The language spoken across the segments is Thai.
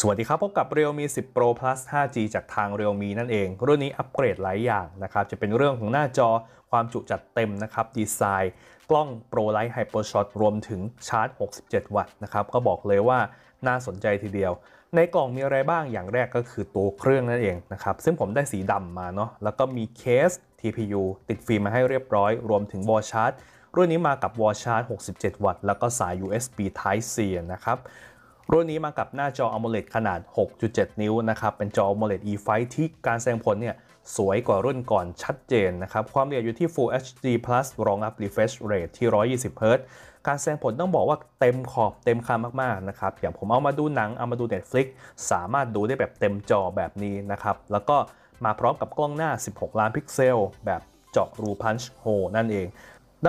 สวัสดีครับ พบกับ Realme 10 Pro Plus 5G จากทาง Realme นั่นเอง รุ่นนี้อัปเกรดหลายอย่างนะครับจะเป็นเรื่องของหน้าจอความจุจัดเต็มนะครับ ดีไซน์ กล้อง Pro Light Hyper Shot รวมถึงชาร์จ 67 วัตต์นะครับ ก็บอกเลยว่าน่าสนใจทีเดียว ในกล่องมีอะไรบ้างอย่างแรกก็คือตัวเครื่องนั่นเองนะครับซึ่งผมได้สีดำมาเนาะแล้วก็มีเคส TPU ติดฟิล์มมาให้เรียบร้อย รวมถึงวอชาร์จรุ่นนี้มากับวอชาร์จ67 วัตต์แล้วก็สาย USB Type C นะครับรุ่นนี้มากับหน้าจอ AMOLED ขนาด 6.7 นิ้วนะครับ เป็นจอ AMOLED e f i ที่การแสดงผลเนี่ย สวยกว่ารุ่นก่อนชัดเจนนะครับ ความละเอียดอยู่ที่ Full HD Plus รองรับ refresh rate ที่ 120Hz การแสดงผลต้องบอกว่าเต็มขอบเต็มคามาก ๆ นะครับ อย่างผมเอามาดูหนัง เอามาดู Netflix สามารถดูได้แบบเต็มจอแบบนี้นะครับ แล้วก็มาพร้อมกับกล้องหน้า 16 ล้านพิกเซล แบบเจาะรูพันช์โฮนั่นเอง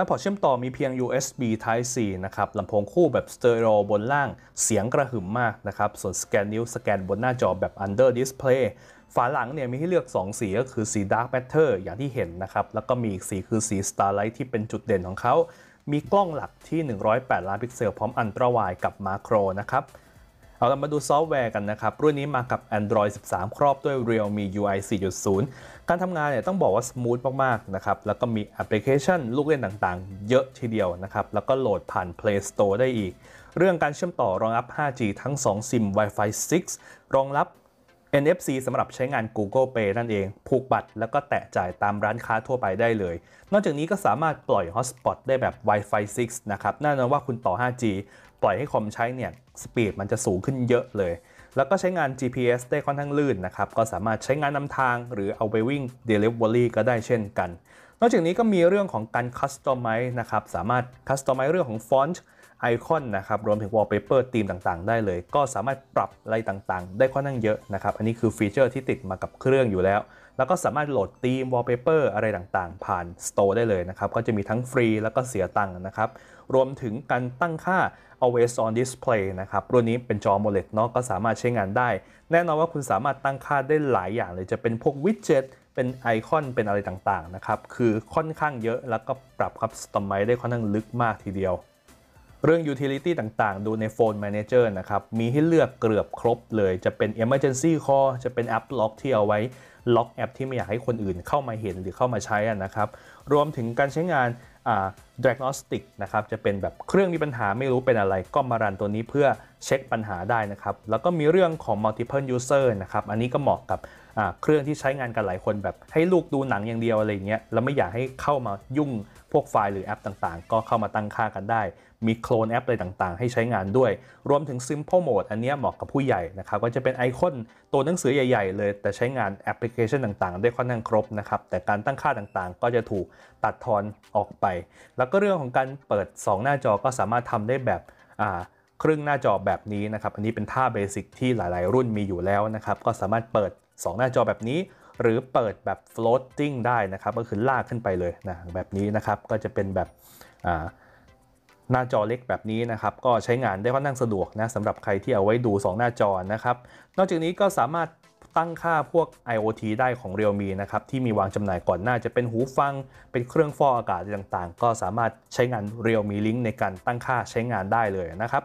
ด้านพอร์ตเชื่อมต่อมีเพียง USB Type C นะครับลำโพงคู่แบบสเตอริโอบนล่างเสียงกระหึ่มมากนะครับส่วนสแกนนิ้วสแกนบนหน้าจอแบบ Under Display ฝาหลังเนี่ยมีให้เลือก 2 สีก็คือสี Dark Matter อย่างที่เห็นนะครับ แล้วก็มีอีกสีคือสี Starlight ที่เป็นจุดเด่นของเขา มีกล้องหลักที่ 108 ล้านพิกเซลพร้อมอันตรายกับมาโครนะครับเอาเรามาดูซอฟต์แวร์กันนะครับ รุ่นนี้มากับ Android 13 ครอบด้วย Realme UI 4.0 การทำงานเนี่ยต้องบอกว่าสมูทมาก ๆ นะครับ แล้วก็มีแอปพลิเคชันลูกเล่นต่างๆ เยอะทีเดียวนะครับ แล้วก็โหลดผ่าน Play Store ได้อีก เรื่องการเชื่อมต่อรองรับ 5G ทั้ง 2 ซิม Wi-Fi 6 รองรับ NFC สำหรับใช้งาน Google Pay นั่นเอง ผูกบัตรแล้วก็แตะจ่ายตามร้านค้าทั่วไปได้เลย นอกจากนี้ก็สามารถปล่อย Hotspot ได้แบบ Wi-Fi 6 นะครับแน่นอนว่าคุณต่อ 5G ปล่อยให้คอมใช้เนี่ยสปีดมันจะสูงขึ้นเยอะเลย แล้วก็ใช้งาน GPS ได้ค่อนข้างลื่นนะครับ ก็สามารถใช้งานนำทางหรือเอาไปวิ่ง Delivery ก็ได้เช่นกัน นอกจากนี้ก็มีเรื่องของการ Customize นะครับ สามารถ Customize เรื่องของฟอนต์ไอคอนนะครับ รวมถึงวอลเปเปอร์ธีมต่าง ๆ ได้เลย ก็สามารถปรับอะไรต่างๆ ได้ค่อนข้างเยอะนะครับ อันนี้คือฟีเจอร์ที่ติดมากับเครื่องอยู่แล้ว แล้วก็สามารถโหลดธีมวอลเปเปอร์อะไรต่างๆ ผ่าน Store ได้เลยนะครับ ก็จะมีทั้งฟรีแล้วก็เสียตังค์นะครับ รวมถึงการตั้งค่า always on display นะครับรุ่นนี้เป็นจอ AMOLED เนาะก็สามารถใช้งานได้แน่นอนว่าคุณสามารถตั้งค่าได้หลายอย่างเลย จะเป็นพวกวิดเจ็ตเป็นไอคอนเป็นอะไรต่างๆนะครับคือค่อนข้างเยอะแล้วก็ปรับครับสตอมไมได้ค่อนข้างลึกมากทีเดียวเรื่อง utility ต่างๆ ดูใน Phone Manager นะครับ มีให้เลือกเกือบครบเลยจะเป็น emergency call จะเป็นแอปล็อกที่เอาไว้ล็อกแอปที่ไม่อยากให้คนอื่นเข้ามาเห็นหรือเข้ามาใช้นะครับ รวมถึงการใช้งาน diagnostic นะครับ จะเป็นแบบเครื่องมีปัญหาไม่รู้เป็นอะไรก็มารันตัวนี้เพื่อเช็คปัญหาได้นะครับ แล้วก็มีเรื่องของ multiple user นะครับ อันนี้ก็เหมาะกับเครื่องที่ใช้งานกันหลายคนแบบให้ลูกดูหนังอย่างเดียวอะไรเงี้ยแล้วไม่อยากให้เข้ามายุ่งพวกไฟล์หรือแอปต่างๆ ก็เข้ามาตั้งค่ากันได้มีโคลนแอปอะไรต่างๆ ให้ใช้งานด้วย รวมถึง Simple Mode อันนี้เหมาะกับผู้ใหญ่นะครับก็จะเป็นไอคอน ตัวหนังสือใหญ่ ๆเลย แต่ใช้งานแอปพลิเคชันต่างๆ ได้ค่อนข้างครบนะครับแต่การตั้งค่าต่างๆ ก็จะถูกตัดทอนออกไป แล้วก็เรื่องของการเปิด 2 หน้าจอก็สามารถทำได้แบบอ่าครึ่งหน้าจอแบบนี้นะครับอันนี้เป็นท่าเบสิกที่หลายๆ รุ่นมีอยู่แล้วนะครับก็สามารถเปิด2หน้าจอแบบนี้หรือเปิดแบบ floating ได้นะครับ ก็คือลากขึ้นไปเลยนะแบบนี้นะครับก็จะเป็นแบบหน้าจอเล็กแบบนี้นะครับ ก็ใช้งานได้ค่อนข้างสะดวกนะสำหรับใครที่เอาไว้ดู 2 หน้าจอนะครับ นอกจากนี้ก็สามารถตั้งค่าพวก IoT ได้ของ Realme นะครับที่มีวางจำหน่ายก่อนหน้าจะเป็นหูฟังเป็นเครื่องฟอกอากาศต่างๆ ก็สามารถใช้งาน Realme Link ในการตั้งค่าใช้งานได้เลยนะครับ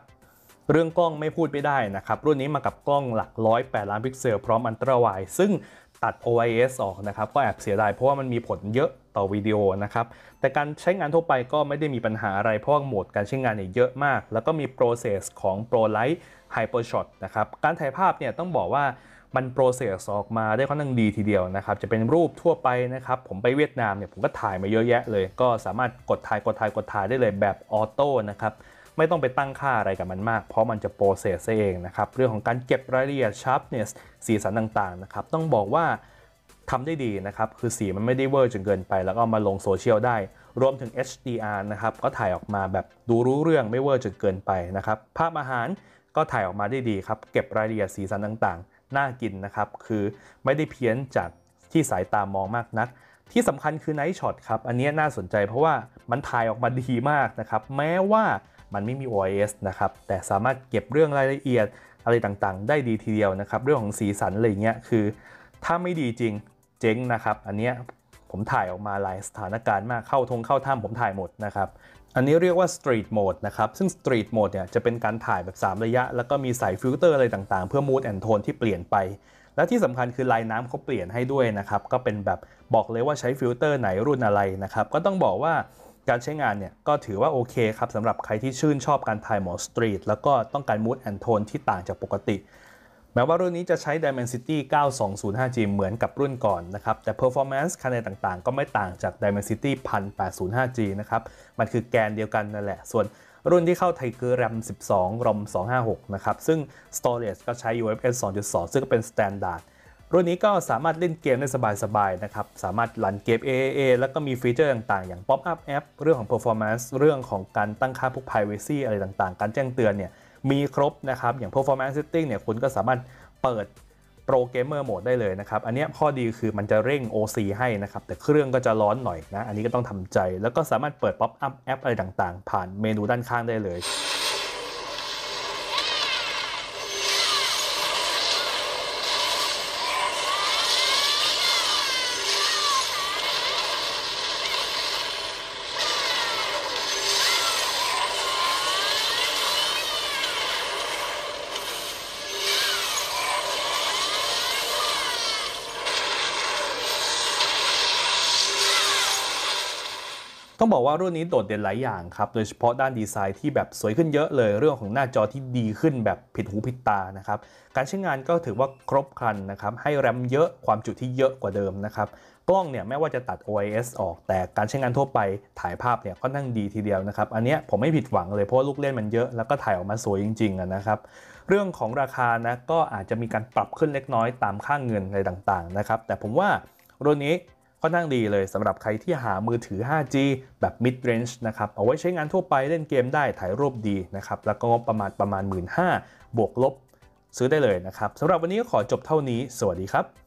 เรื่องกล้องไม่พูดไม่ได้นะครับ รุ่นนี้มากับกล้องหลักร้อยแปดล้านพิกเซลพร้อมอันตราไวซึ่งตัด OIS ออกนะครับ ก็แอบเสียดายเพราะว่ามันมีผลเยอะต่อวิดีโอนะครับ แต่การใช้งานทั่วไปก็ไม่ได้มีปัญหาอะไร เพราะว่าโหมดการใช้งานเนี่ยเยอะมาก แล้วก็มี process ของ Pro Light HyperShot นะครับการถ่ายภาพเนี่ยต้องบอกว่ามันโปรเซสออกมาได้ค่อนข้างดีทีเดียวนะครับจะเป็นรูปทั่วไปนะครับผมไปเวียดนามเนี่ยผมก็ถ่ายมาเยอะแยะเลย ก็สามารถกดถ่ายกดถ่ายกดถ่ายได้เลยแบบออโต้นะครับไม่ต้องไปตั้งค่าอะไรกับมันมาก เพราะมันจะโปรเซสเองนะครับ เรื่องของการเก็บรายละเอียด sharpness สีสันต่างๆนะครับ ต้องบอกว่าทำได้ดีนะครับ คือสีมันไม่ได้เวอร์จนเกินไป แล้วก็มาลงโซเชียลได้ รวมถึง HDR นะครับ ก็ถ่ายออกมาแบบดูรู้เรื่องไม่เวอร์จนเกินไปนะครับ ภาพอาหารก็ถ่ายออกมาได้ดีครับ เก็บรายละเอียดสีสันต่างๆ น่ากินนะครับ คือไม่ได้เพี้ยนจากที่สายตามองมากนัก ที่สำคัญคือไนท์ช็อตครับ อันนี้น่าสนใจเพราะว่ามันถ่ายออกมาดีมากนะครับ แม้ว่ามันไม่มี OIS นะครับ แต่สามารถเก็บเรื่องรายละเอียดอะไรต่างๆ ได้ดีทีเดียวนะครับ เรื่องของสีสันอะไรเงี้ย คือถ้าไม่ดีจริง เจ๊งนะครับ อันเนี้ยผมถ่ายออกมาหลายสถานการณ์มาก เข้าทงเข้าถ้ำผมถ่ายหมดนะครับ อันนี้เรียกว่า Street Mode นะครับ ซึ่ง Street Mode เนี่ยจะเป็นการถ่ายแบบ 3 ระยะ แล้วก็มีใส่ฟิลเตอร์อะไรต่าง ๆ เพื่อ Mood and Tone ที่เปลี่ยนไป และที่สำคัญคือลายน้ำเขาเปลี่ยนให้ด้วยนะครับ ก็เป็นแบบบอกเลยว่าใช้ฟิลเตอร์ไหนรุ่นอะไรนะครับ ก็ต้องบอกว่าการใช้งานเนี่ยก็ถือว่าโอเคครับสำหรับใครที่ชื่นชอบการถ่ายหมอสตรีทแล้วก็ต้องการมูดแอนโทนที่ต่างจากปกติ แม้ว่ารุ่นนี้จะใช้ Dimensity 9205G เหมือนกับรุ่นก่อนนะครับ แต่ Performance คะแนนต่างๆ ก็ไม่ต่างจาก Dimensity 1805G นะครับ มันคือแกนเดียวกันนั่นแหละ ส่วนรุ่นที่เข้าไทยคือ RAM 12 ROM 256 นะครับ ซึ่ง Storage ก็ใช้ UFS 2.2 ซึ่งก็เป็น Standard รุ่นนี้ก็สามารถเล่นเกมได้สบายๆนะครับ สามารถรันเกม AAA แล้วก็มีฟีเจอร์ต่าง ๆ อย่าง Pop Up App เรื่องของ Performance เรื่องของการตั้งค่าพวก Privacy อะไรต่างๆ การแจ้งเตือนเนี่ยมีครบนะครับ อย่าง Performance Setting เนี่ยคุณก็สามารถเปิดโปรเกมเมอร์โหมดได้เลยนะครับ อันนี้ข้อดีคือมันจะเร่ง OC ให้นะครับ แต่เครื่องก็จะร้อนหน่อยนะ อันนี้ก็ต้องทำใจ แล้วก็สามารถเปิดป๊อปอัพแอปอะไรต่างๆผ่านเมนูด้านข้างได้เลยต้องบอกว่ารุ่นนี้โดดเด่นหลายอย่างครับ โดยเฉพาะด้านดีไซน์ที่แบบสวยขึ้นเยอะเลยเรื่องของหน้าจอที่ดีขึ้นแบบผิดหูผิดตานะครับการใช้งานก็ถือว่าครบครันนะครับให้แรมเยอะความจุที่เยอะกว่าเดิมนะครับกล้องเนี่ยแม้ว่าจะตัด OIS ออกแต่การใช้งานทั่วไปถ่ายภาพเนี่ยก็นั้งดีทีเดียวนะครับอันนี้ผมไม่ผิดหวังเลยเพราะลูกเล่นมันเยอะแล้วก็ถ่ายออกมาสวยจริงๆนะครับ เรื่องของราคานะก็อาจจะมีการปรับขึ้นเล็กน้อยตามค่างเงินอะไรต่างๆนะครับแต่ผมว่ารุ่นนี้ค่อนข้างดีเลยสำหรับใครที่หามือถือ 5G แบบ mid range นะครับ เอาไว้ใช้งานทั่วไปเล่นเกมได้ถ่ายรูปดีนะครับ แล้วก็งบประมาณประมาณ 15,000 บวกลบซื้อได้เลยนะครับสำหรับวันนี้ก็ขอจบเท่านี้สวัสดีครับ